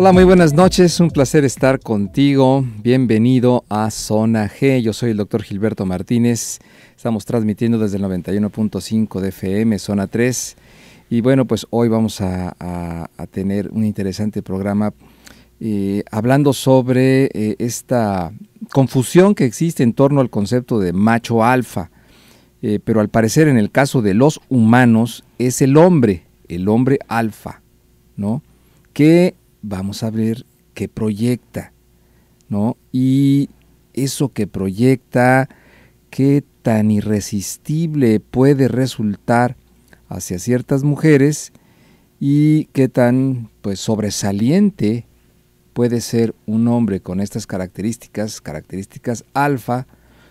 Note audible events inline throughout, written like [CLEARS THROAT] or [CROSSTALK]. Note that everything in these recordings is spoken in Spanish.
Hola, muy buenas noches, un placer estar contigo. Bienvenido a Zona G, yo soy el doctor Gilberto Martínez. Estamos transmitiendo desde el 91.5 de FM, Zona 3. Y bueno, pues hoy vamos a, tener un interesante programa eh, hablando sobre eh, esta confusión que existe en torno al concepto de macho alfa. Eh, pero al parecer en el caso de los humanos es el hombre, el hombre alfa, ¿no? Que vamos a ver qué proyecta, ¿no? Y eso que proyecta, qué tan irresistible puede resultar hacia ciertas mujeres y qué tan pues sobresaliente puede ser un hombre con estas características, características alfa,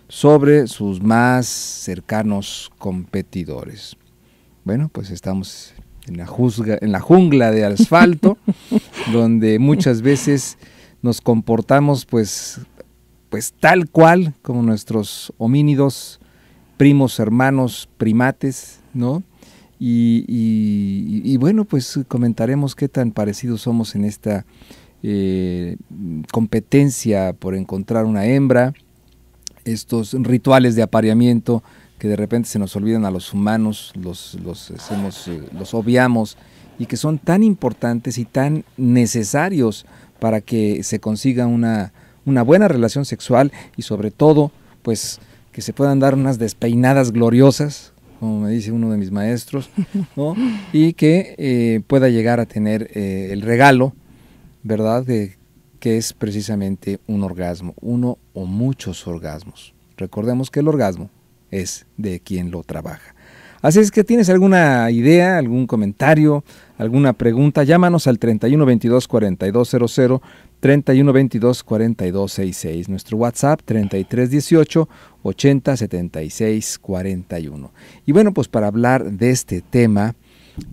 sobre sus más cercanos competidores. Bueno, pues estamos en la, juzga, en la jungla de asfalto [LAUGHS] donde muchas veces nos comportamos pues, pues tal cual como nuestros homínidos, primos, hermanos, primates, ¿no? Y, y, bueno, pues comentaremos qué tan parecidos somos en esta eh, competencia por encontrar una hembra, estos rituales de apareamiento que de repente se nos olvidan a los humanos, los, los, hacemos, eh, los obviamos y que son tan importantes y tan necesarios para que se consiga una, una buena relación sexual y sobre todo, pues que se puedan dar unas despeinadas gloriosas, como me dice uno de mis maestros, y que eh, pueda llegar a tener eh, el regalo, ¿verdad? De, que es precisamente un orgasmo, uno o muchos orgasmos. Recordemos que el orgasmo es de quien lo trabaja. Así es que tienes alguna idea, algún comentario, alguna pregunta, llámanos al 3122-4200, 3122-4266, nuestro WhatsApp 3318 41. Y bueno, pues para hablar de este tema,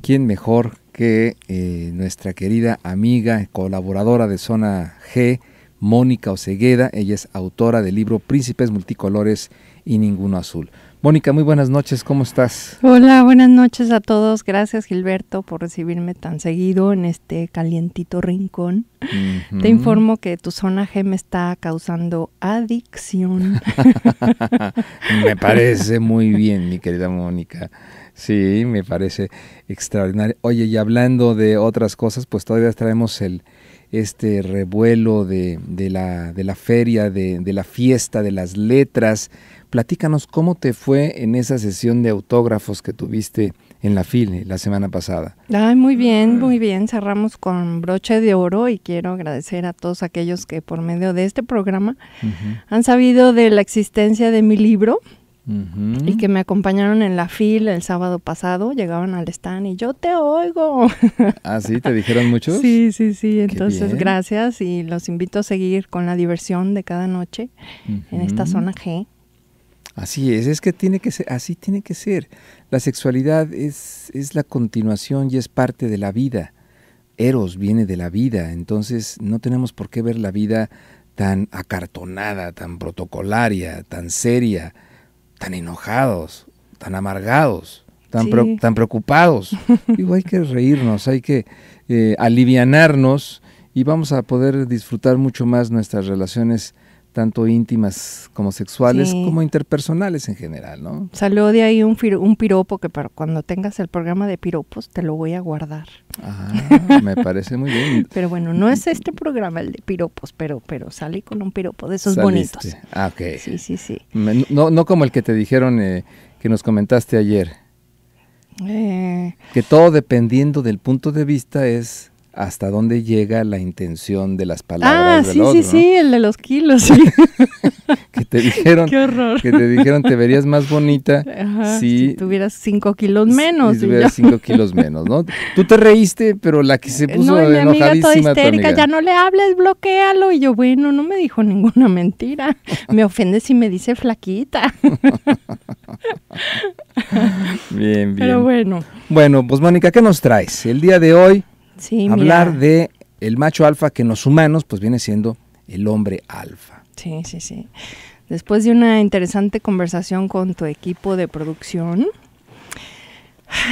¿quién mejor que eh, nuestra querida amiga, colaboradora de Zona G, Mónica Ocegueda? Ella es autora del libro Príncipes Multicolores y Ninguno Azul. Mónica, muy buenas noches, ¿cómo estás? Hola, buenas noches a todos. Gracias Gilberto por recibirme tan seguido en este calientito rincón. Te informo que tu zona G me está causando adicción. [LAUGHS] me parece muy bien, mi querida Mónica. Sí, me parece extraordinario. Oye, y hablando de otras cosas, pues todavía traemos el este revuelo de, de, la, de la, feria, de, de la fiesta, de las letras Platícanos cómo te fue en esa sesión de autógrafos que tuviste en la fila la semana pasada. Ay, muy bien, muy bien. Cerramos con broche de oro y quiero agradecer a todos aquellos que por medio de este programa han sabido de la existencia de mi libro. Y que me acompañaron en la fila el sábado pasado, llegaban al stand y yo te oigo. [LAUGHS] ¿Ah, sí? ¿Te dijeron muchos? sí, sí, sí. Entonces, gracias y los invito a seguir con la diversión de cada noche en esta zona G. Así es, es que tiene que ser, así tiene que ser. La sexualidad es, la continuación y es parte de la vida. Eros viene de la vida, entonces no tenemos por qué ver la vida tan acartonada, tan protocolaria, tan seria, tan enojados, tan amargados, tan, preocupados. [LAUGHS] Digo, hay que reírnos, hay que eh, alivianarnos y vamos a poder disfrutar mucho más nuestras relaciones tanto íntimas como sexuales, como interpersonales en general, ¿no? Salió de ahí un, un piropo que para cuando tengas el programa de piropos te lo voy a guardar. Ah, me parece muy bien. [LAUGHS] Pero bueno, no es este programa el de piropos, pero, pero salí con un piropo de esos bonitos. Ah, ok. Sí, sí, sí. No, como el que te dijeron eh, que nos comentaste ayer. Eh. Que todo dependiendo del punto de vista es hasta dónde llega la intención de las ah, palabras. Ah, del sí, sí, sí, el de los kilos, [LAUGHS] que te dijeron, [LAUGHS] que te dijeron te verías más bonita [LAUGHS] si, tuvieras cinco kilos menos. Si tuvieras cinco kilos menos, ¿no? Tú te reíste, pero la que se eh, puso no, mi amiga toda histérica, ya no le hables, bloquealo. Y yo, bueno, no me dijo ninguna mentira. Me ofende si me dice flaquita. bien, bien. Pero bueno. Bueno, pues Mónica, ¿qué nos traes? El día de hoy Hablar de el macho alfa que en los humanos pues viene siendo el hombre alfa. Sí, sí, sí. Después de una interesante conversación con tu equipo de producción,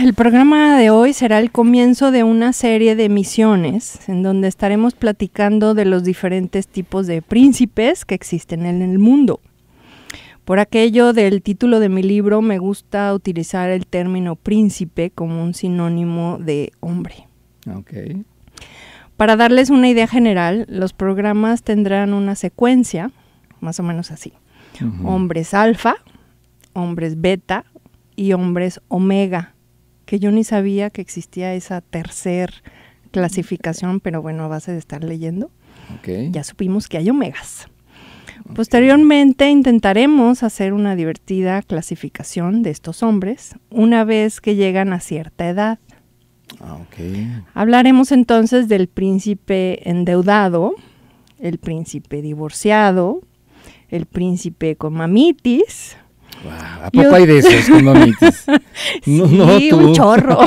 el programa de hoy será el comienzo de una serie de misiones en donde estaremos platicando de los diferentes tipos de príncipes que existen en el mundo. Por aquello del título de mi libro me gusta utilizar el término príncipe como un sinónimo de hombre. Para darles una idea general, los programas tendrán una secuencia, más o menos así. Hombres alfa, hombres beta y hombres omega, que yo ni sabía que existía esa tercer clasificación, pero bueno, a base de estar leyendo, ya supimos que hay omegas. Posteriormente intentaremos hacer una divertida clasificación de estos hombres una vez que llegan a cierta edad. Ah, Hablaremos entonces del príncipe endeudado, el príncipe divorciado, el príncipe con mamitis. ¿A poco hay de esos con mamitis? [LAUGHS] No, un chorro.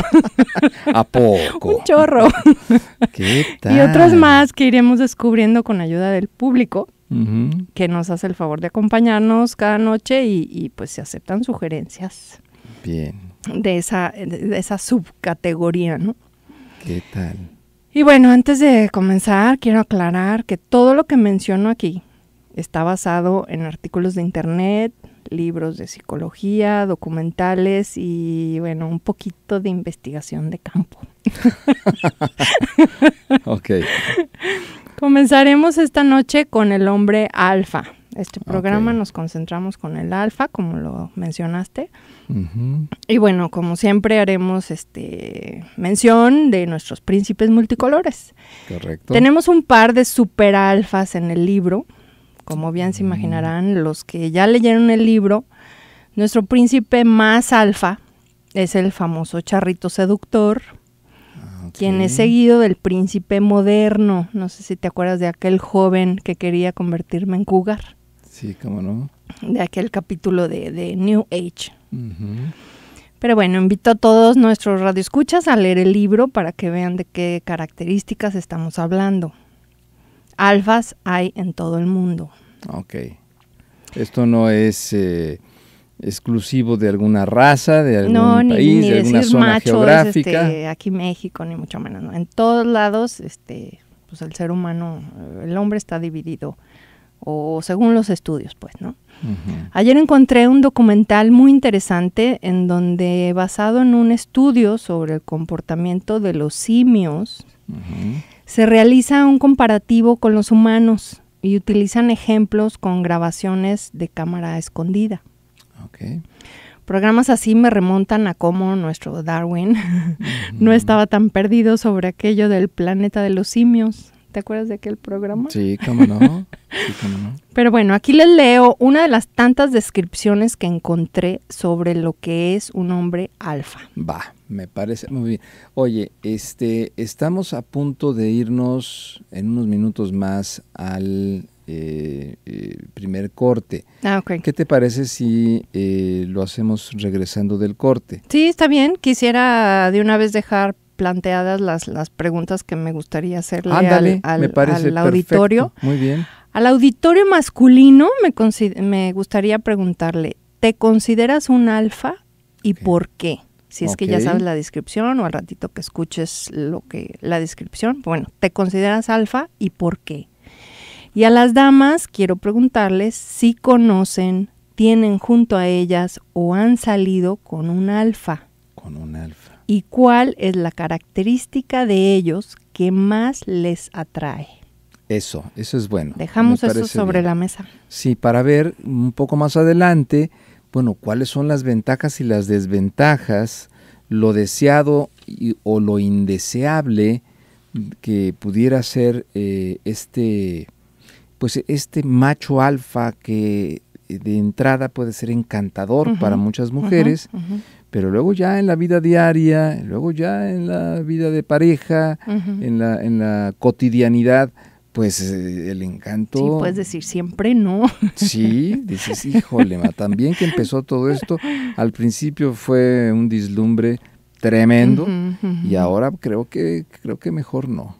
[LAUGHS] ¿A poco? Un chorro. [LAUGHS] ¿Qué tal? Y otros más que iremos descubriendo con ayuda del público, que nos hace el favor de acompañarnos cada noche y, y pues se aceptan sugerencias. Bien de esa, subcategoría, ¿no? ¿Qué tal? Y bueno, antes de comenzar, quiero aclarar que todo lo que menciono aquí está basado en artículos de internet, libros de psicología, documentales y bueno, un poquito de investigación de campo. [LAUGHS] ok. Comenzaremos esta noche con el hombre alfa, este programa nos concentramos con el alfa, como lo mencionaste. Y bueno, como siempre haremos este mención de nuestros príncipes multicolores. Correcto. Tenemos un par de super alfas en el libro. Como bien se mm. imaginarán, los que ya leyeron el libro, nuestro príncipe más alfa es el famoso charrito seductor, ah, quien es seguido del príncipe moderno. No sé si te acuerdas de aquel joven que quería convertirme en cugar. Sí, cómo no. De aquel capítulo de, New Age. Pero bueno, invito a todos nuestros radioescuchas a leer el libro para que vean de qué características estamos hablando. Alfas hay en todo el mundo. Ok. Esto no es eh, exclusivo de alguna raza, de algún país, de alguna zona geográfica. Este, aquí México, ni mucho menos. En todos lados, este, pues el ser humano, el hombre está dividido o según los estudios, pues, ¿no? Ayer encontré un documental muy interesante en donde, basado en un estudio sobre el comportamiento de los simios, se realiza un comparativo con los humanos y utilizan ejemplos con grabaciones de cámara escondida. Okay. Programas así me remontan a cómo nuestro Darwin [LAUGHS] no estaba tan perdido sobre aquello del planeta de los simios. ¿Te acuerdas de aquel programa? [LAUGHS] Sí, cómo no. Pero bueno, aquí les leo una de las tantas descripciones que encontré sobre lo que es un hombre alfa. Va, me parece muy bien. Oye, este, estamos a punto de irnos en unos minutos más al eh, eh, primer corte. Ah, ¿Qué te parece si eh, lo hacemos regresando del corte? Sí, está bien. Quisiera de una vez dejar planteadas las, preguntas que me gustaría hacerle ah, al, auditorio. Muy bien. Al auditorio masculino me, me gustaría preguntarle, ¿te consideras un alfa y por qué? Si es que ya sabes la descripción o al ratito que escuches lo que la descripción, bueno, ¿te consideras alfa y por qué? Y a las damas quiero preguntarles si conocen, tienen junto a ellas o han salido con un alfa. Con un alfa y cuál es la característica de ellos que más les atrae. Eso, eso es bueno. Dejamos eso sobre la mesa. Sí, para ver un poco más adelante, bueno, cuáles son las ventajas y las desventajas, lo deseado o lo indeseable que pudiera ser eh, este, pues este macho alfa que eh, de entrada puede ser encantador para muchas mujeres, pero luego ya en la vida diaria, luego ya en la vida de pareja, en, la, cotidianidad, pues eh, el encanto. Sí, puedes decir siempre no. Sí, dices, híjole, ma, también que empezó todo esto, al principio fue un dislumbre tremendo y ahora creo que creo que mejor no.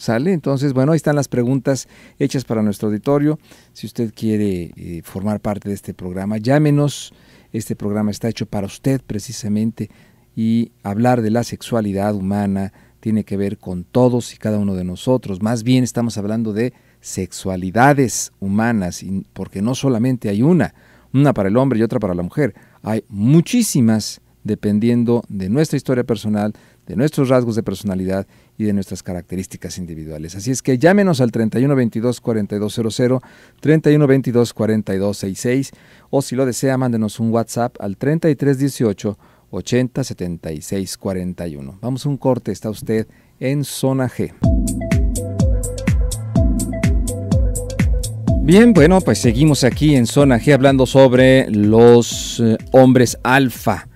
¿Sale? Entonces, bueno, ahí están las preguntas hechas para nuestro auditorio. Si usted quiere eh, formar parte de este programa, llámenos este programa está hecho para usted precisamente y hablar de la sexualidad humana tiene que ver con todos y cada uno de nosotros. Más bien estamos hablando de sexualidades humanas, porque no solamente hay una, una para el hombre y otra para la mujer, hay muchísimas dependiendo de nuestra historia personal, de nuestros rasgos de personalidad y de nuestras características individuales. Así es que llámenos al 3122-4200, 3122-4266 o si lo desea, mándenos un WhatsApp al 3318 807641. Vamos a un corte, está usted en zona G. Bien, bueno, pues seguimos aquí en Zona G hablando sobre los eh, hombres alfa.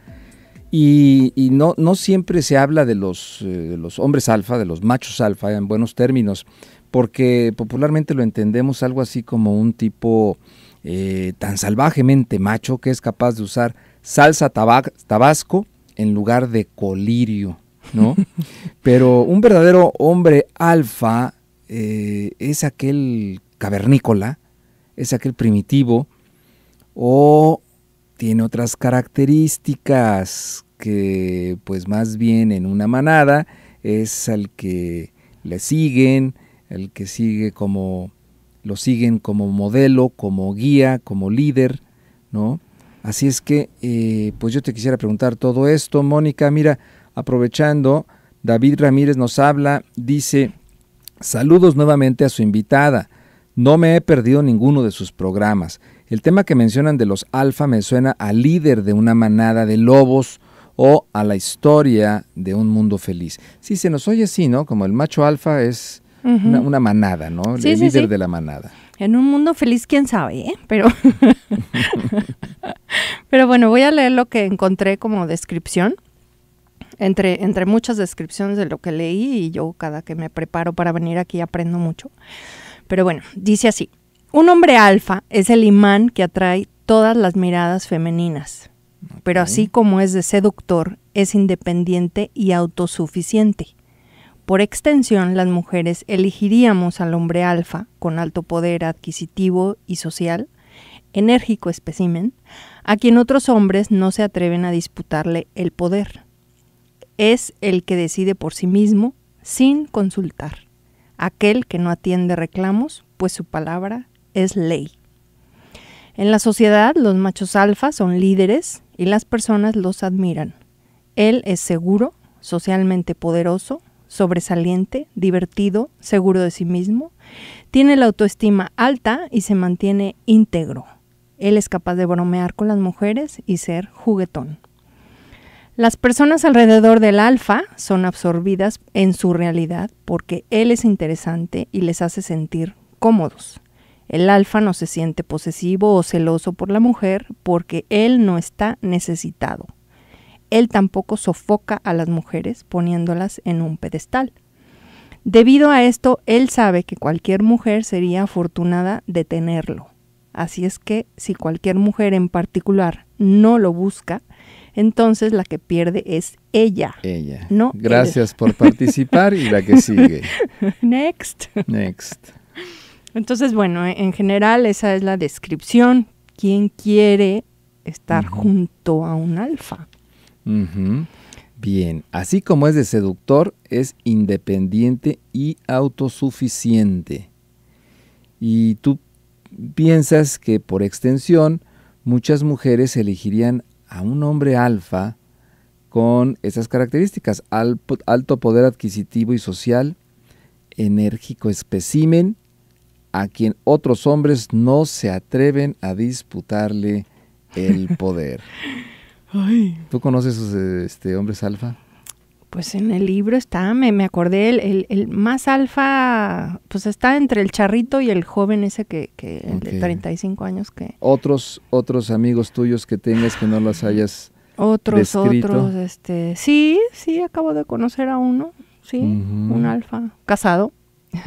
Y, no, siempre se habla de los, eh, los hombres alfa, de los machos alfa, en buenos términos, porque popularmente lo entendemos algo así como un tipo eh, tan salvajemente macho que es capaz de usar salsa tabasco en lugar de colirio, ¿no? [LAUGHS] Pero un verdadero hombre alfa eh, es aquel cavernícola, es aquel primitivo o tiene otras características que pues más bien en una manada es al que le siguen, el que sigue como lo siguen como modelo, como guía, como líder, ¿no? Así es que, eh, pues yo te quisiera preguntar todo esto, Mónica. Mira, aprovechando, David Ramírez nos habla, dice, saludos nuevamente a su invitada. No me he perdido ninguno de sus programas. El tema que mencionan de los alfa me suena a líder de una manada de lobos o a la historia de un mundo feliz. Sí, se nos oye así, ¿no? Como el macho alfa es una, manada, ¿no? el líder de la manada. En un mundo feliz, quién sabe, ¿eh? Pero, [LAUGHS] pero bueno, voy a leer lo que encontré como descripción. Entre, entre muchas descripciones de lo que leí y yo cada que me preparo para venir aquí aprendo mucho. Pero bueno, dice así. Un hombre alfa es el imán que atrae todas las miradas femeninas, pero así como es de seductor, es independiente y autosuficiente. Por extensión, las mujeres elegiríamos al hombre alfa, con alto poder adquisitivo y social, enérgico espécimen, a quien otros hombres no se atreven a disputarle el poder. Es el que decide por sí mismo, sin consultar. Aquel que no atiende reclamos, pues su palabra es ley. En la sociedad los machos alfa son líderes y las personas los admiran. Él es seguro, socialmente poderoso, sobresaliente, divertido, seguro de sí mismo, tiene la autoestima alta y se mantiene íntegro. Él es capaz de bromear con las mujeres y ser juguetón. Las personas alrededor del alfa son absorbidas en su realidad porque él es interesante y les hace sentir cómodos. El alfa no se siente posesivo o celoso por la mujer porque él no está necesitado. Él tampoco sofoca a las mujeres poniéndolas en un pedestal. Debido a esto, él sabe que cualquier mujer sería afortunada de tenerlo. Así es que si cualquier mujer en particular no lo busca, entonces la que pierde es ella. Ella. Gracias por [LAUGHS] participar y la que sigue. Next. Next. Entonces, bueno, e, en general esa es la descripción. ¿Quién quiere estar junto a un alfa? Bien, así como es de seductor, es independiente y autosuficiente. Y tú piensas que por extensión muchas mujeres elegirían a un hombre alfa con esas características, alto poder adquisitivo y social, enérgico especimen, a quien otros hombres no se atreven a disputarle el [LAUGHS] poder. ¿Tú conoces esos este, hombres alfa? Pues en el libro está, me, acordé, el, más alfa, pues está entre el charrito y el joven ese que, que de 35 años que... Otros, otros amigos tuyos que tengas que no los hayas... Otros, otros, este... Sí, sí, acabo de conocer a uno, sí, un alfa, casado.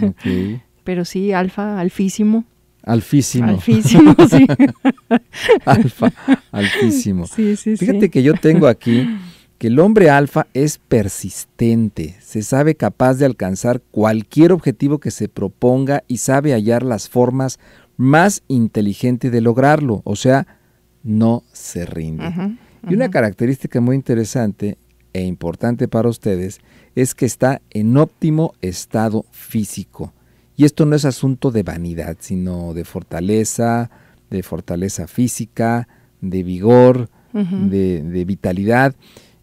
Okay pero sí, alfa, alfísimo. Alfísimo. Alfísimo, [LAUGHS] sí. alfa, alfísimo. Sí, sí, Fíjate que yo tengo aquí que el hombre alfa es persistente, se sabe capaz de alcanzar cualquier objetivo que se proponga y sabe hallar las formas más inteligentes de lograrlo, o sea, no se rinde. Y una característica muy interesante e importante para ustedes es que está en óptimo estado físico. Y esto no es asunto de vanidad, sino de fortaleza, de fortaleza física, de vigor, de, vitalidad.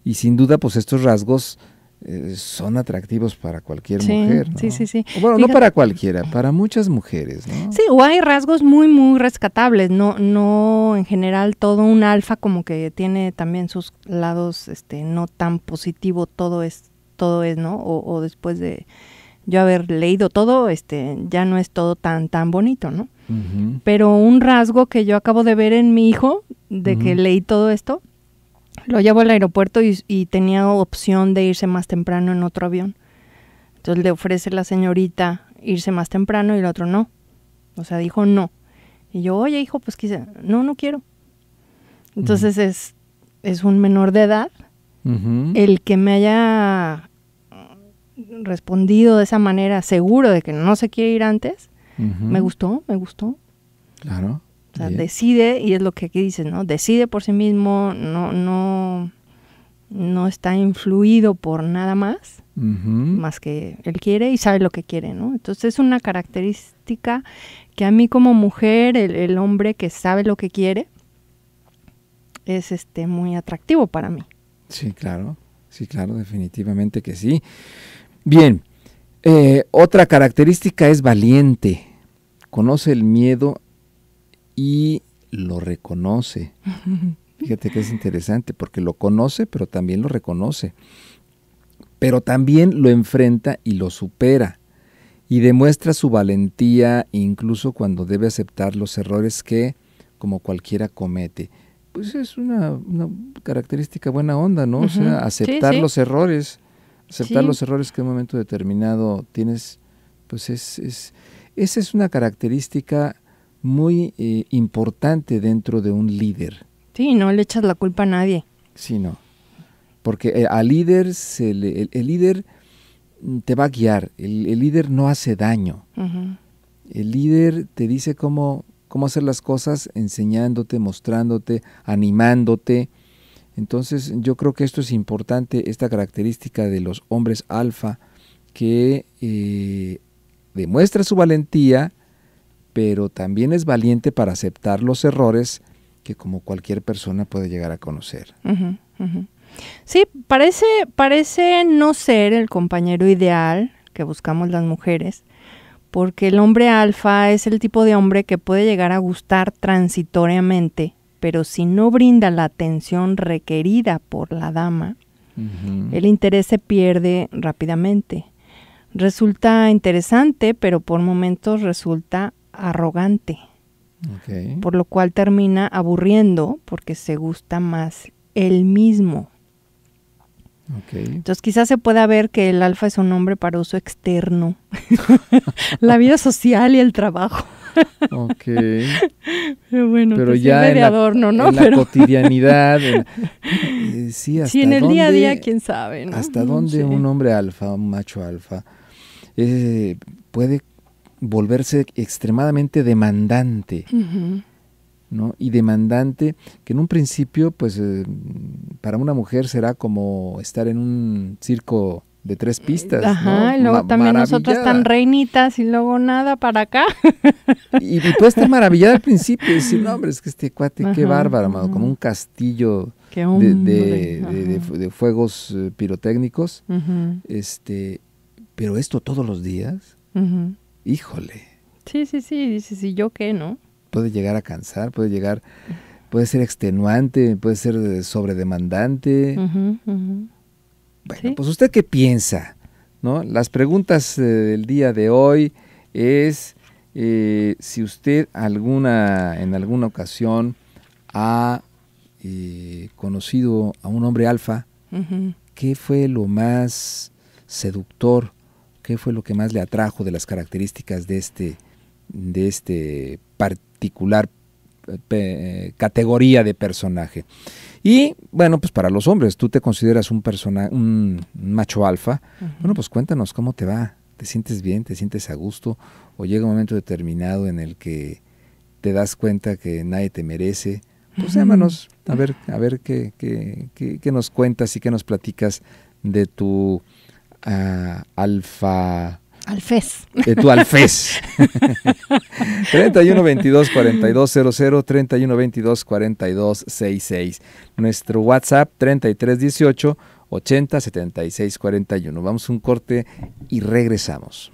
Y sin duda, pues estos rasgos eh, son atractivos para cualquier mujer. Sí, sí, sí. bueno, no para cualquiera, para muchas mujeres. ¿no? Sí, o hay rasgos muy, muy rescatables. No, no, en general, todo un alfa como que tiene también sus lados este, no tan positivo, todo es, todo es, ¿no? o después de yo haber leído todo, este, ya no es todo tan, tan bonito, ¿no? Pero un rasgo que yo acabo de ver en mi hijo, de que leí todo esto, lo llevo al aeropuerto y, tenía opción de irse más temprano en otro avión. Entonces le ofrece la señorita irse más temprano y el otro no. O sea, dijo no. Y yo, oye, hijo, pues quise, no, no quiero. Entonces es, es un menor de edad. El que me haya respondido de esa manera, seguro de que no se quiere ir antes, me gustó, me gustó. Claro. decide, y es lo que aquí dices, ¿no? Decide por sí mismo, no, no, no está influido por nada más, más que él quiere y sabe lo que quiere, ¿no? Entonces es una característica que a mí como mujer, el, el hombre que sabe lo que quiere, es este muy atractivo para mí. Sí, claro, sí, claro, definitivamente que sí. Bien, eh, otra característica es valiente. Conoce el miedo y lo reconoce. [LAUGHS] Fíjate que es interesante porque lo conoce, pero también lo reconoce. Pero también lo enfrenta y lo supera. Y demuestra su valentía incluso cuando debe aceptar los errores que, como cualquiera, comete. Pues es una, característica buena onda, ¿no? O sea, aceptar los errores Aceptar los errores que en un momento determinado tienes, pues es, es esa es una característica muy eh, importante dentro de un líder. Sí, no le echas la culpa a nadie. Sí, no. Porque eh, al líder, se el, líder te va a guiar, el, líder no hace daño. El líder te dice cómo, cómo hacer las cosas enseñándote, mostrándote, animándote, entonces yo creo que esto es importante, esta característica de los hombres alfa que eh, demuestra su valentía, pero también es valiente para aceptar los errores que como cualquier persona puede llegar a conocer. Sí, parece, parece no ser el compañero ideal que buscamos las mujeres, porque el hombre alfa es el tipo de hombre que puede llegar a gustar transitoriamente pero si no brinda la atención requerida por la dama, el interés se pierde rápidamente. Resulta interesante, pero por momentos resulta arrogante, por lo cual termina aburriendo porque se gusta más el mismo. Entonces quizás se pueda ver que el alfa es un hombre para uso externo, [LAUGHS] la vida social y el trabajo. Ok. Pero bueno, pero pues ya adorno, ¿no? la cotidianidad. [LAUGHS] Eh, sí, hasta sí, en el día a día, quién sabe. ¿Hasta dónde un hombre alfa, un macho alfa, eh, puede volverse extremadamente demandante? ¿no? y demandante, que en un principio, pues eh, para una mujer será como estar en un circo de tres pistas. Ajá, y luego también nosotros tan reinitas y luego nada para acá. [LAUGHS] y, tú estás maravillada al principio y no, hombre, es que este cuate, qué bárbaro, como un castillo de, de, fuegos eh, pirotécnicos. este Pero esto todos los días, híjole. Sí, sí, sí, dices, ¿y yo qué, no? Puede llegar a cansar, puede llegar, puede ser extenuante, puede ser eh, sobredemandante. Ajá. Bueno, pues usted qué piensa, ¿no? Las preguntas eh, del día de hoy es eh, si usted alguna, en alguna ocasión ha eh, conocido a un hombre alfa, ¿qué fue lo más seductor? ¿Qué fue lo que más le atrajo de las características de este, de este particular categoría de personaje? Y bueno, pues para los hombres, tú te consideras un, persona, un macho alfa. Bueno, pues cuéntanos cómo te va. ¿Te sientes bien? ¿Te sientes a gusto? ¿O llega un momento determinado en el que te das cuenta que nadie te merece? Pues llámanos a ver, a ver qué, nos cuentas y qué nos platicas de tu ah, alfa Alfés. De tu Alfés. 31 22 42 00 31 22 42 66. Nuestro WhatsApp 33 18 80 76 41. Vamos a un corte y regresamos.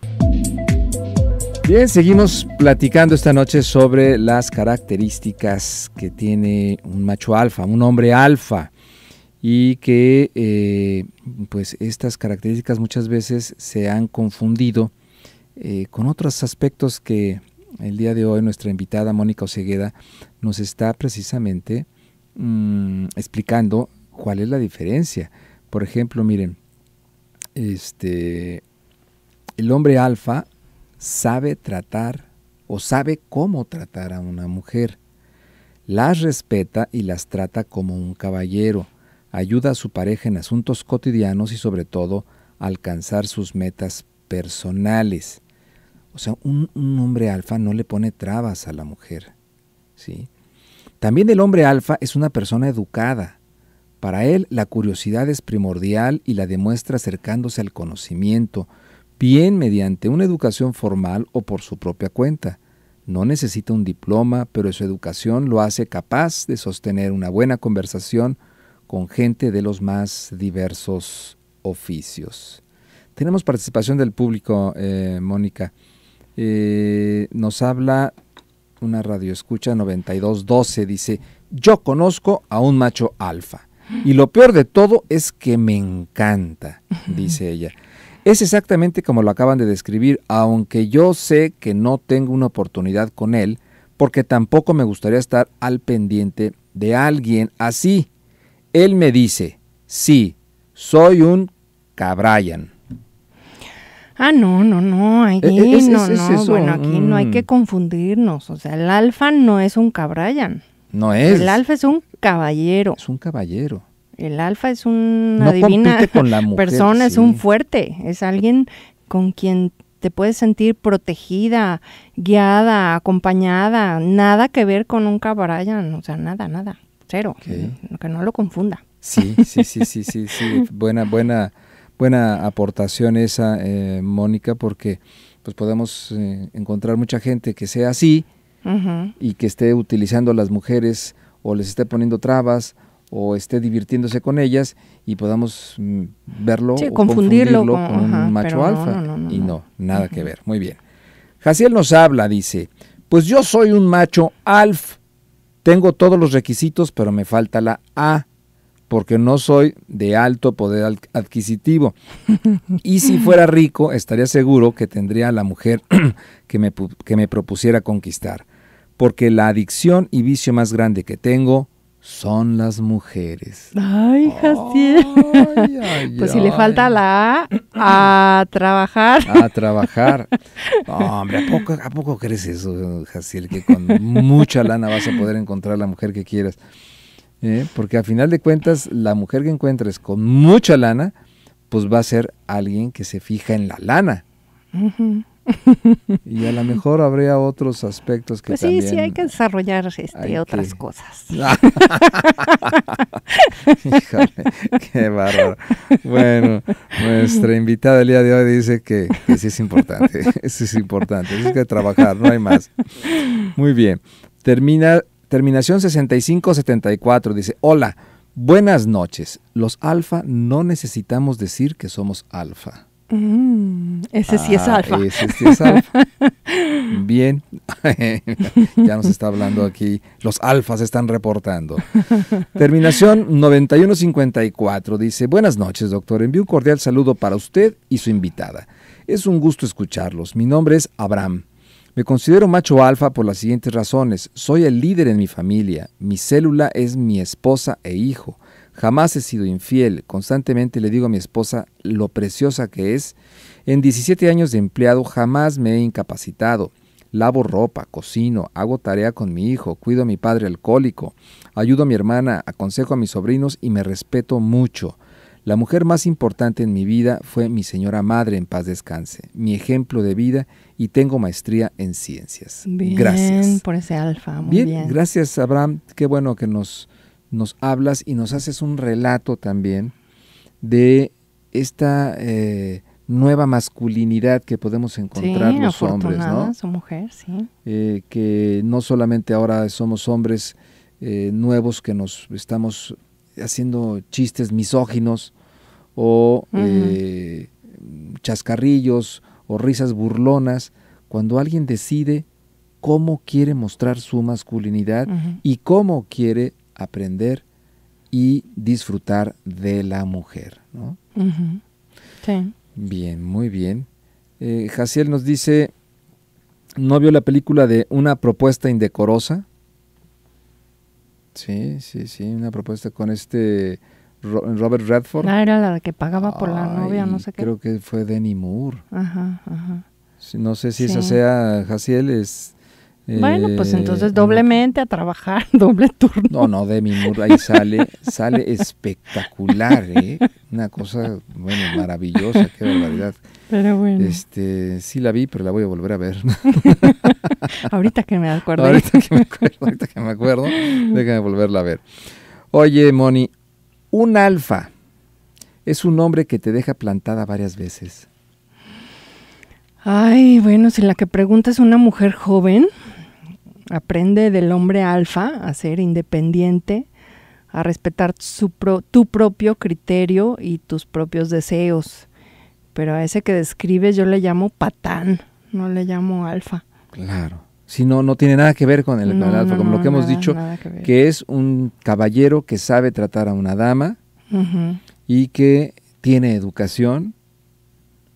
Bien, seguimos platicando esta noche sobre las características que tiene un macho alfa, un hombre alfa y que eh, pues estas características muchas veces se han confundido eh, con otros aspectos que el día de hoy nuestra invitada Mónica Osegueda nos está precisamente mm, explicando cuál es la diferencia. Por ejemplo, miren, este, el hombre alfa sabe tratar o sabe cómo tratar a una mujer. Las respeta y las trata como un caballero ayuda a su pareja en asuntos cotidianos y sobre todo a alcanzar sus metas personales. O sea, un, hombre alfa no le pone trabas a la mujer. ¿sí? También el hombre alfa es una persona educada. Para él la curiosidad es primordial y la demuestra acercándose al conocimiento, bien mediante una educación formal o por su propia cuenta. No necesita un diploma, pero su educación lo hace capaz de sostener una buena conversación con gente de los más diversos oficios. Tenemos participación del público, eh, Mónica. Eh, nos habla una radio escucha 9212, dice, yo conozco a un macho alfa. Y lo peor de todo es que me encanta, [LAUGHS] dice ella. Es exactamente como lo acaban de describir, aunque yo sé que no tengo una oportunidad con él, porque tampoco me gustaría estar al pendiente de alguien así. Él me dice, sí, soy un cabrayan. Ah, no, no, no, aquí e, e, no, no, bueno, aquí no hay mm. que confundirnos. O sea, el alfa no es un cabrayan. No es. El alfa es un caballero. Es un caballero. El alfa es una divina persona, es un fuerte, es alguien con quien te puedes sentir protegida, guiada, acompañada, nada que ver con un cabrayan, o sea, nada, nada cero, que no lo confunda. Sí, sí, sí, sí, sí, sí, [LAUGHS] buena, buena, buena aportación esa, eh, Mónica, porque pues podemos eh, encontrar mucha gente que sea así y que esté utilizando a las mujeres o les esté poniendo trabas o esté divirtiéndose con ellas y podamos mm, verlo confundirlo, con, un macho alfa. y no, nada que ver. Muy bien. Jaciel nos habla, dice, pues yo soy un macho alf tengo todos los requisitos, pero me falta la A, porque no soy de alto poder adquisitivo. Y si [LAUGHS] fuera rico, estaría seguro que tendría la mujer [CLEARS THROAT] que me, que me propusiera conquistar, porque la adicción y vicio más grande que tengo son las mujeres. Ay, Jaciel. [LAUGHS] pues si le falta la A, a trabajar. A trabajar. hombre, ¿a poco, ¿a poco crees eso, Jaciel? Que con mucha lana vas a poder encontrar la mujer que quieras. ¿Eh? Porque a final de cuentas, la mujer que encuentres con mucha lana, pues va a ser alguien que se fija en la lana. [LAUGHS] y a lo mejor habría otros aspectos que pues sí, sí hay que desarrollar este, otras cosas. [LAUGHS] Híjole, qué bárbaro. Bueno, nuestra invitada el día de hoy dice que, [LAUGHS] sí es importante, sí es importante, es que trabajar, no hay más. Muy bien. Termina terminación 6574 dice, "Hola, buenas noches. Los alfa no necesitamos decir que somos alfa." Mm, ese sí es ah, ese sí es alfa. [LAUGHS] Bien, [LAUGHS] ya nos está hablando aquí. Los alfas están reportando. Terminación 9154 dice, buenas noches doctor, envío un cordial saludo para usted y su invitada. Es un gusto escucharlos. Mi nombre es Abraham. Me considero macho alfa por las siguientes razones. Soy el líder en mi familia. Mi célula es mi esposa e hijo. Jamás he sido infiel. Constantemente le digo a mi esposa lo preciosa que es. En 17 años de empleado jamás me he incapacitado. Lavo ropa, cocino, hago tarea con mi hijo, cuido a mi padre alcohólico, ayudo a mi hermana, aconsejo a mis sobrinos y me respeto mucho. La mujer más importante en mi vida fue mi señora madre en paz descanse, mi ejemplo de vida y tengo maestría en ciencias. gracias por ese alfa, bien. Gracias, Abraham. Qué bueno que nos nos hablas y nos haces un relato también de esta eh, nueva masculinidad que podemos encontrar los hombres, ¿no? Su mujer, sí. Eh, que no solamente ahora somos hombres eh, nuevos que nos estamos haciendo chistes misóginos o chascarrillos o risas burlonas, cuando alguien decide cómo quiere mostrar su masculinidad y cómo quiere aprender y disfrutar de la mujer. ¿no? sí. Bien, muy bien. Eh, Jaciel nos dice, ¿no vio la película de Una propuesta indecorosa? Sí, sí, sí, una propuesta con este Robert Redford. Ah, era la que pagaba por la novia, no sé qué. Creo que fue Denny Moore. Ajá, ajá. No sé si esa sea, Jaciel, es, bueno, pues eh, entonces doblemente a trabajar, [LAUGHS] doble turno. No, no, Demi Moore ahí sale, sale [LAUGHS] espectacular, ¿eh? Una cosa, bueno, maravillosa, qué barbaridad. Pero bueno. Este, sí la vi, pero la voy a volver a ver. [LAUGHS] ahorita que me acuerdo. Ahorita que me acuerdo, ahorita que me acuerdo, déjame volverla a ver. Oye, Moni, un alfa es un hombre que te deja plantada varias veces. Ay, bueno, si la que pregunta es una mujer joven, Aprende del hombre alfa a ser independiente, a respetar su tu propio criterio y tus propios deseos. Pero a ese que describes yo le llamo patán, no le llamo alfa. Claro. Si no, no tiene nada que ver con el, alfa, como lo que hemos dicho, que, es un caballero que sabe tratar a una dama y que tiene educación.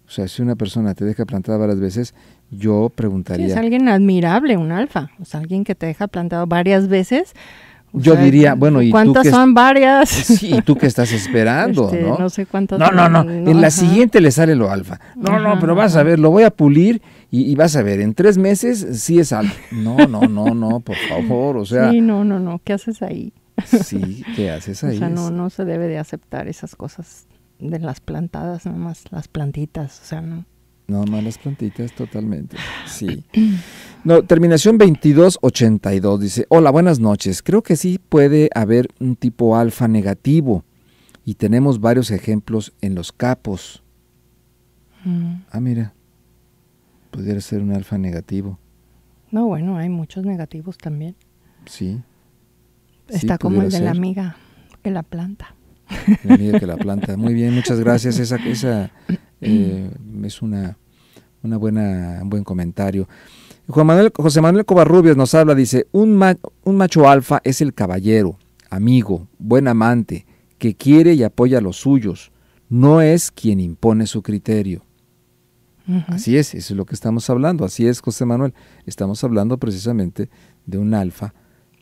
O sea, si una persona te deja plantada varias veces, yo preguntaría. es alguien admirable, un alfa, o sea, alguien que te deja plantado varias veces. Yo diría, bueno, ¿y ¿cuántas son varias? Sí, ¿y tú qué estás esperando? Este, ¿no? no sé cuántas. No, no, no, En la siguiente le sale lo alfa. No, no, pero vas a ver, lo voy a pulir y, y, vas a ver, en tres meses sí es alfa. No, no, no, no, por favor, o sea. Sí, no, no, no, ¿qué haces ahí? Sí, ¿qué haces ahí? O sea, no, no se debe de aceptar esas cosas de las plantadas, nomás las plantitas, o sea, no. No, malas plantitas totalmente. Sí. No, terminación 2282 dice, hola, buenas noches. Creo que sí puede haber un tipo alfa negativo y tenemos varios ejemplos en los capos. Mm. Ah, mira, pudiera ser un alfa negativo. No, bueno, hay muchos negativos también. Sí. Está como el de la amiga que la planta. La amiga que la planta. Muy bien, muchas gracias. Esa, esa [CLEARS THROAT] eh, es una una buena, un buen comentario. Juan Manuel, José Manuel Covarrubias nos habla, dice, un, macho alfa es el caballero, amigo, buen amante, que quiere y apoya a los suyos, no es quien impone su criterio. Así es, eso es lo que estamos hablando, así es José Manuel, estamos hablando precisamente de un alfa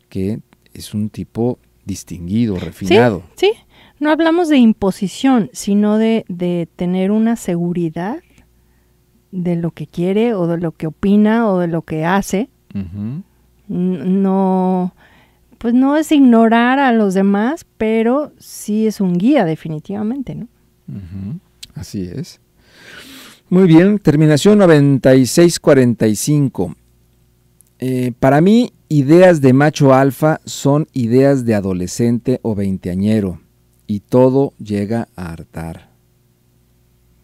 que es un tipo distinguido, refinado. Sí, no hablamos de imposición, sino de, de tener una seguridad de lo que quiere o de lo que opina o de lo que hace. No, pues no es ignorar a los demás, pero sí es un guía definitivamente, ¿no? Así es. Muy bien, terminación 9645. Eh, para mí, ideas de macho alfa son ideas de adolescente o veinteañero y todo llega a hartar.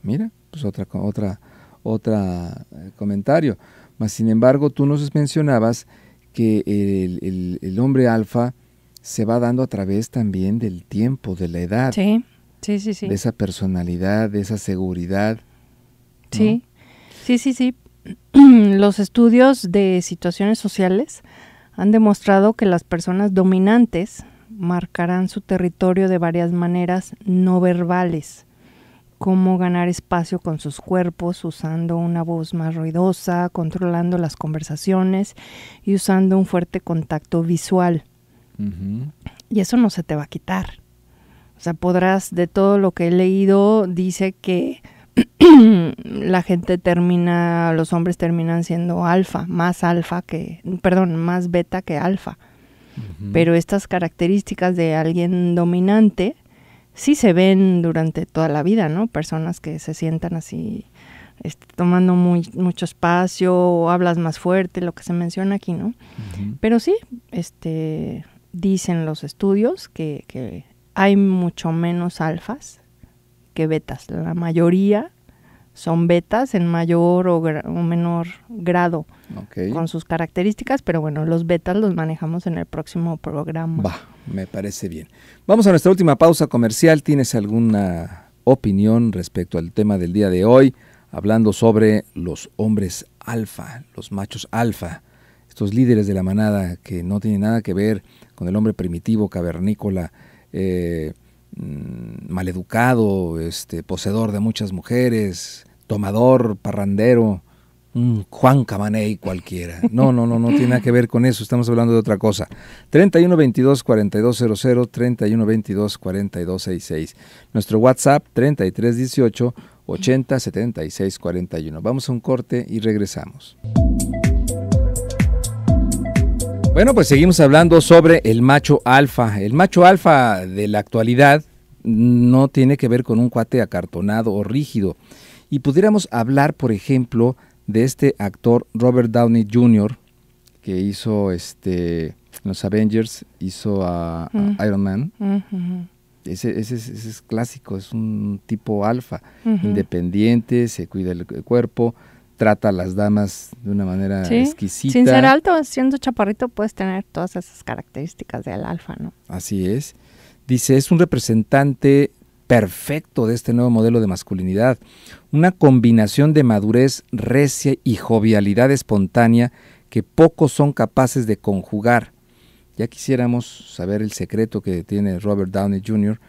Mira, pues otra, otra otro eh, comentario. Mas, sin embargo, tú nos mencionabas que el, hombre alfa se va dando a través también del tiempo, de la edad. Sí, sí, sí. sí. De esa personalidad, de esa seguridad. sí, sí, sí. [CLEARS THROAT] Los estudios de situaciones sociales han demostrado que las personas dominantes marcarán su territorio de varias maneras no verbales cómo ganar espacio con sus cuerpos, usando una voz más ruidosa, controlando las conversaciones y usando un fuerte contacto visual. Y eso no se te va a quitar. O sea, podrás, de todo lo que he leído, dice que [CLEARS THROAT] la gente termina, los hombres terminan siendo alfa, más alfa que, perdón, más beta que alfa. Pero estas características de alguien dominante sí se ven durante toda la vida, ¿no? Personas que se sientan así, este, tomando muy, mucho espacio, o hablas más fuerte, lo que se menciona aquí, ¿no? Pero sí, este, dicen los estudios que, que hay mucho menos alfas que betas. La mayoría son betas en mayor o, menor grado con sus características, pero bueno, los betas los manejamos en el próximo programa. me parece bien. Vamos a nuestra última pausa comercial. ¿Tienes alguna opinión respecto al tema del día de hoy? Hablando sobre los hombres alfa, los machos alfa, estos líderes de la manada que no tienen nada que ver con el hombre primitivo, cavernícola, eh, Mm, maleducado, este, poseedor de muchas mujeres, tomador, parrandero, Juan Camaney cualquiera. No, no, no, no tiene nada que ver con eso, estamos hablando de otra cosa. 31 22 42 00, 31 22 42 66. Nuestro WhatsApp 33 18 80 76 41. Vamos a un corte y regresamos. Bueno, pues seguimos hablando sobre el macho alfa. El macho alfa de la actualidad no tiene que ver con un cuate acartonado o rígido. Y pudiéramos hablar, por ejemplo, de este actor Robert Downey Jr., que hizo este, los Avengers, hizo a, mm. Iron Man. Mm, ese, es clásico, es un tipo alfa, independiente, se cuida el cuerpo, trata a las damas de una manera exquisita. Sin ser alto, siendo chaparrito puedes tener todas esas características del alfa, ¿no? Así es. Dice, es un representante perfecto de este nuevo modelo de masculinidad, una combinación de madurez recia y jovialidad espontánea que pocos son capaces de conjugar. Ya quisiéramos saber el secreto que tiene Robert Downey Jr.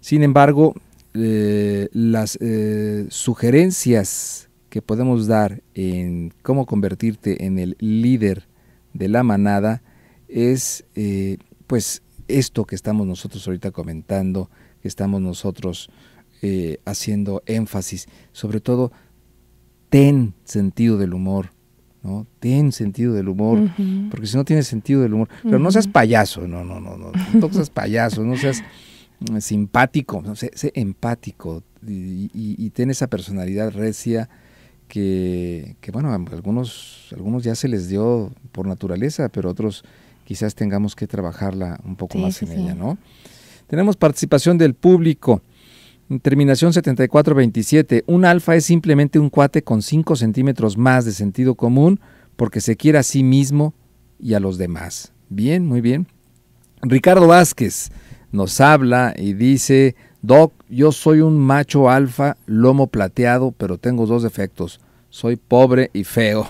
Sin embargo, eh, las eh, sugerencias que podemos dar en cómo convertirte en el líder de la manada es eh, pues esto que estamos nosotros ahorita comentando, que estamos nosotros eh, haciendo énfasis, sobre todo ten sentido del humor, ¿no? Ten sentido del humor, porque si no tienes sentido del humor, pero no seas payaso, no, no, no, no, no seas payaso, no seas mm, simpático, no, sé, empático y, y ten esa personalidad recia, que, bueno, algunos, algunos ya se les dio por naturaleza, pero otros quizás tengamos que trabajarla un poco más en ella, ¿no? Tenemos participación del público. Terminación 7427. Un alfa es simplemente un cuate con 5 centímetros más de sentido común porque se quiere a sí mismo y a los demás. Bien, muy bien. Ricardo Vázquez nos habla y dice, Doc, yo soy un macho alfa, lomo plateado, pero tengo dos defectos. Soy pobre y feo.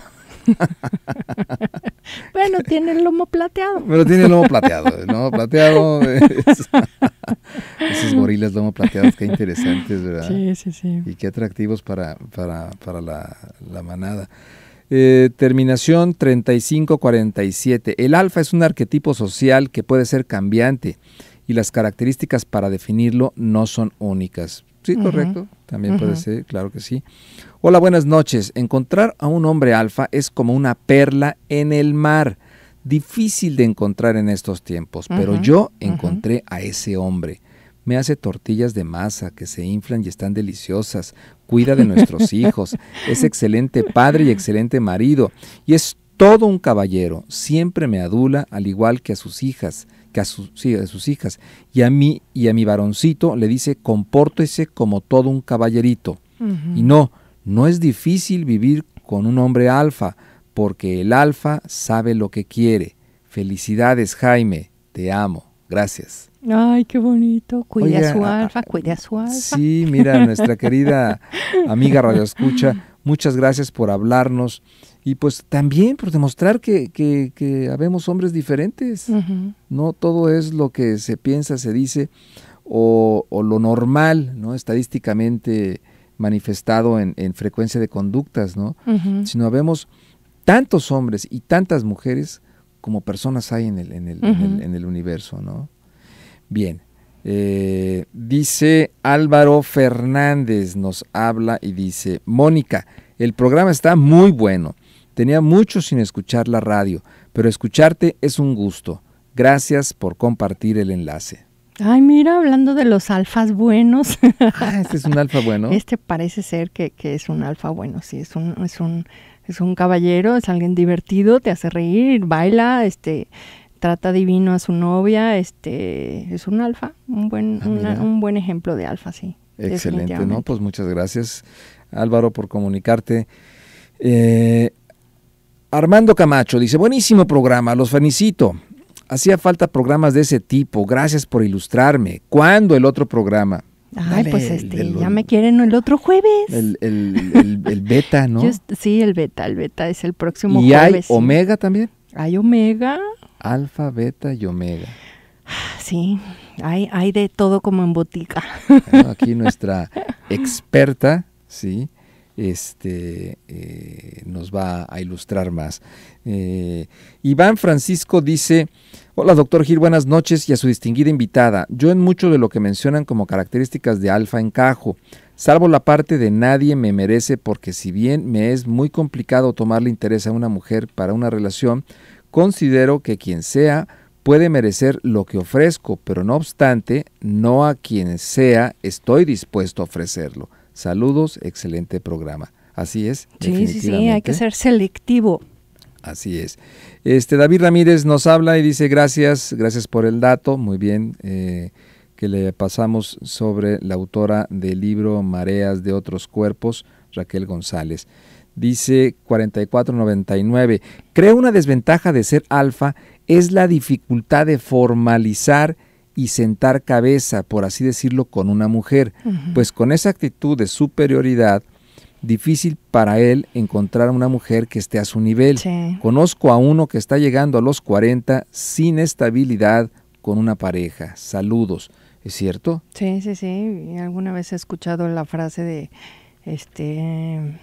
[LAUGHS] bueno, tiene el lomo plateado. Pero tiene el lomo [LAUGHS] plateado, ¿no? Plateado. [LAUGHS] esos gorilas lomo plateados, qué interesantes, ¿verdad? Sí, sí, sí. Y qué atractivos para, para, para la, manada. Eh, terminación 3547. El alfa es un arquetipo social que puede ser cambiante y las características para definirlo no son únicas. Sí, correcto. También puede ser, claro que sí. Hola, buenas noches. Encontrar a un hombre alfa es como una perla en el mar. Difícil de encontrar en estos tiempos, pero yo encontré a ese hombre. Me hace tortillas de masa que se inflan y están deliciosas. Cuida de nuestros [LAUGHS] hijos. Es excelente padre y excelente marido. Y es todo un caballero. Siempre me adula, al igual que a sus hijas sí, sus hijas, y a mí y a mi varoncito le dice, compórtese como todo un caballerito. Y no, no es difícil vivir con un hombre alfa, porque el alfa sabe lo que quiere. Felicidades, Jaime, te amo. Gracias. Ay, qué bonito. Cuida a su ah, ah. alfa, cuide a su alfa. Sí, mira, nuestra querida [LAUGHS] amiga Radio Escucha, muchas gracias por hablarnos y pues también por demostrar que, que, habemos hombres diferentes. No todo es lo que se piensa, se dice, o, lo normal, ¿no? Estadísticamente manifestado en, frecuencia de conductas, ¿no? Sino habemos tantos hombres y tantas mujeres como personas hay en el, en el, universo, ¿no? Bien. Eh, dice Álvaro Fernández, nos habla y dice, Mónica, el programa está muy bueno. Tenía mucho sin escuchar la radio, pero escucharte es un gusto. Gracias por compartir el enlace. Ay, mira, hablando de los alfas buenos. [LAUGHS] Ah, este es un alfa bueno. Este parece ser que, es un alfa bueno, sí, es un, es un, es un caballero, es alguien divertido, te hace reír, baila, este, trata divino a su novia, este, es un alfa, un buen, ah, un buen ejemplo de alfa, sí. Excelente, ¿no? Pues muchas gracias, Álvaro, por comunicarte. Eh, Armando Camacho dice, buenísimo programa, los felicito. Hacía falta programas de ese tipo, gracias por ilustrarme. ¿Cuándo el otro programa? Ay, pues este, ya me quieren el otro jueves. El, beta, ¿no? [LAUGHS] sí, el beta, el beta es el próximo jueves. ¿Y hay omega también? Hay omega. Alfa, beta y omega. [SIGHS] Sí, hay, hay de todo como en botica. aquí [LAUGHS] nuestra experta, sí, este, eh, nos va a ilustrar más. Eh, Iván Francisco dice, hola doctor Gil, buenas noches y a su distinguida invitada. Yo en mucho de lo que mencionan como características de alfa encajo, salvo la parte de nadie me merece porque si bien me es muy complicado tomarle interés a una mujer para una relación, considero que quien sea puede merecer lo que ofrezco, pero no obstante, no a quien sea estoy dispuesto a ofrecerlo. Saludos, excelente programa. Así es. Sí, sí, sí, hay que ser selectivo. Así es. Este David Ramírez nos habla y dice gracias, gracias por el dato, muy bien, eh, que le pasamos sobre la autora del libro Mareas de otros cuerpos, Raquel González. Dice 4499, creo una desventaja de ser alfa es la dificultad de formalizar y sentar cabeza, por así decirlo, con una mujer, pues con esa actitud de superioridad, difícil para él encontrar una mujer que esté a su nivel. Conozco a uno que está llegando a los 40 sin estabilidad con una pareja. Saludos. ¿Es cierto? Sí, sí, sí. Alguna vez he escuchado la frase de este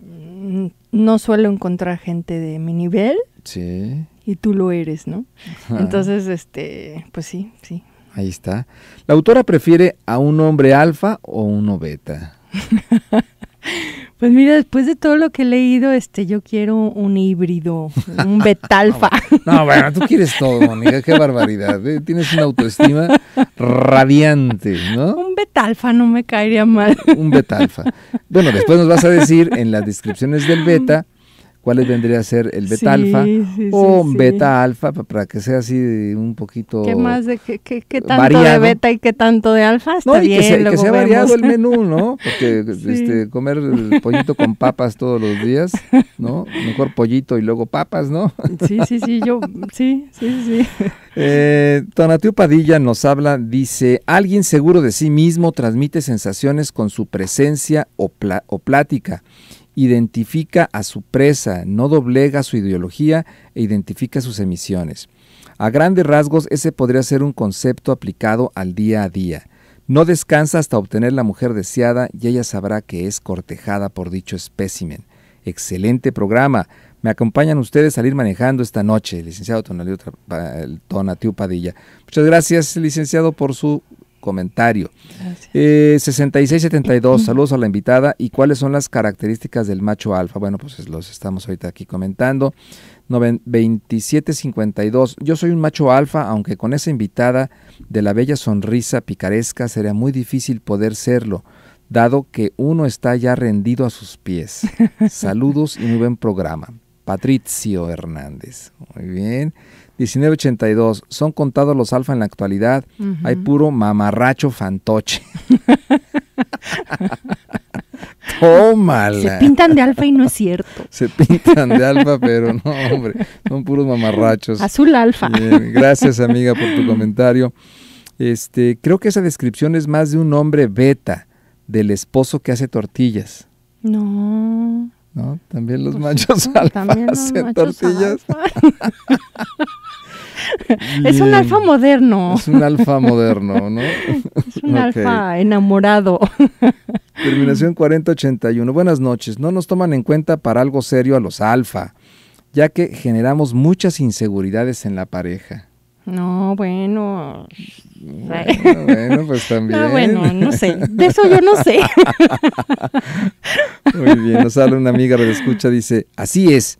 mm, no suelo encontrar gente de mi nivel. Sí y tú lo eres, ¿no? Entonces, este, pues sí, sí. Ahí está. La autora prefiere a un hombre alfa o uno beta. [LAUGHS] Pues mira, después de todo lo que he leído, este, yo quiero un híbrido, un [LAUGHS] beta alfa. no, bueno, tú quieres todo, Mónica, qué barbaridad. ¿eh? Tienes una autoestima radiante, ¿no? Un beta alfa no me caería mal. un beta alfa. Bueno, después nos vas a decir en las descripciones del beta cuáles vendría a ser el beta alfa o beta alfa para que sea así un poquito qué más de qué, qué, tanto de beta y qué tanto de alfa está que variado el menú [LAUGHS] no porque este, comer pollito con papas todos los días no mejor pollito y luego papas no sí sí sí yo sí sí sí eh, Padilla nos habla dice alguien seguro de sí mismo transmite sensaciones con su presencia o, o plática identifica a su presa, no doblega su ideología e identifica sus emisiones. A grandes rasgos, ese podría ser un concepto aplicado al día a día. No descansa hasta obtener la mujer deseada y ella sabrá que es cortejada por dicho espécimen. Excelente programa. Me acompañan ustedes a salir manejando esta noche, licenciado Tonatiu Padilla. Muchas gracias, licenciado, por su comentario. 6672, eh, saludos a la invitada. ¿Y cuáles son las características del macho alfa? Bueno, pues los estamos ahorita aquí comentando. 2752, yo soy un macho alfa, aunque con esa invitada de la bella sonrisa picaresca sería muy difícil poder serlo dado que uno está ya rendido a sus pies. [LAUGHS] Saludos y muy buen programa. Patricio Hernández. Muy bien. 1982. Son contados los alfa en la actualidad. Hay puro mamarracho fantoche. [LAUGHS] Tómala. Se pintan de alfa y no es cierto. Se pintan de alfa, pero no, hombre. Son puros mamarrachos. Azul alfa. gracias, amiga, por tu comentario. Este, creo que esa descripción es más de un hombre beta, del esposo que hace tortillas. No. También los pues, machos [LAUGHS] hacen tortillas. [LAUGHS] es un alfa moderno. Es un alfa moderno, ¿no? Es un alfa enamorado. [LAUGHS] Terminación 4081. Buenas noches. No nos toman en cuenta para algo serio a los alfa, ya que generamos muchas inseguridades en la pareja. No, bueno. Bueno, pues también. bueno, no sé. De eso yo no sé. Muy bien, nos habla una amiga de escucha, dice, así es,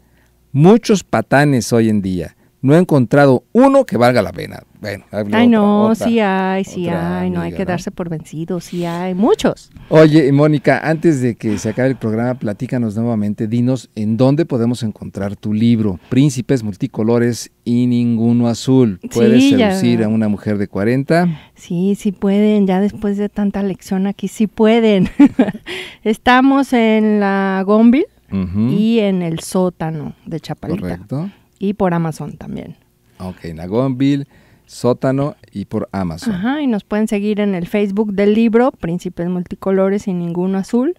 muchos patanes hoy en día no he encontrado uno que valga la pena. Bueno, ay, no, sí hay, sí hay, no hay que darse por vencido, sí hay, muchos. Oye, Mónica, antes de que se acabe el programa, platícanos nuevamente, dinos en dónde podemos encontrar tu libro, Príncipes multicolores y ninguno azul. ¿Puedes seducir a una mujer de 40? Sí, sí pueden, ya después de tanta lección aquí, sí pueden. [LAUGHS] Estamos en la Gombil y en el sótano de Chapalita. Correcto y por Amazon también. Ok, Nagonville, Sótano y por Amazon. Ajá, y nos pueden seguir en el Facebook del libro, Príncipes Multicolores y Ninguno Azul.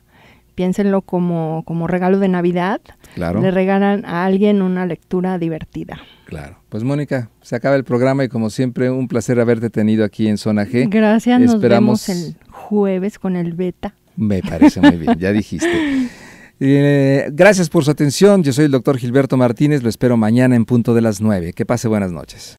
Piénsenlo como, como regalo de Navidad. Claro. Le regalan a alguien una lectura divertida. Claro. Pues Mónica, se acaba el programa y como siempre un placer haberte tenido aquí en Zona G. Gracias, nos vemos el jueves con el beta. Me parece muy bien, ya dijiste. [LAUGHS] Eh, gracias por su atención. Yo soy el doctor Gilberto Martínez. Lo espero mañana en punto de las 9. Que pase buenas noches.